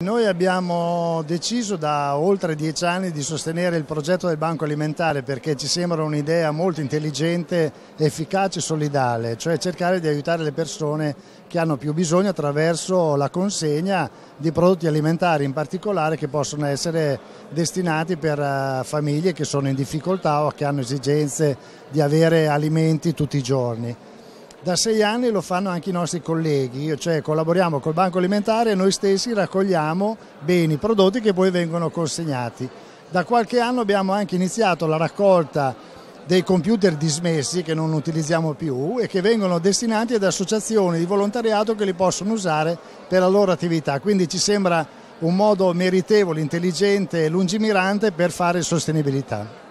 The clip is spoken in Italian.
Noi abbiamo deciso da oltre dieci anni di sostenere il progetto del Banco Alimentare perché ci sembra un'idea molto intelligente, efficace e solidale, cioè cercare di aiutare le persone che hanno più bisogno attraverso la consegna di prodotti alimentari in particolare che possono essere destinati per eh, famiglie che sono in difficoltà o che hanno esigenze di avere alimenti tutti i giorni. Da sei anni lo fanno anche i nostri colleghi, cioè collaboriamo col Banco Alimentare e noi stessi raccogliamo beni, prodotti che poi vengono consegnati. Da qualche anno abbiamo anche iniziato la raccolta dei computer dismessi che non utilizziamo più e che vengono destinati ad associazioni di volontariato che li possono usare per la loro attività. Quindi ci sembra un modo meritevole, intelligente e lungimirante per fare sostenibilità.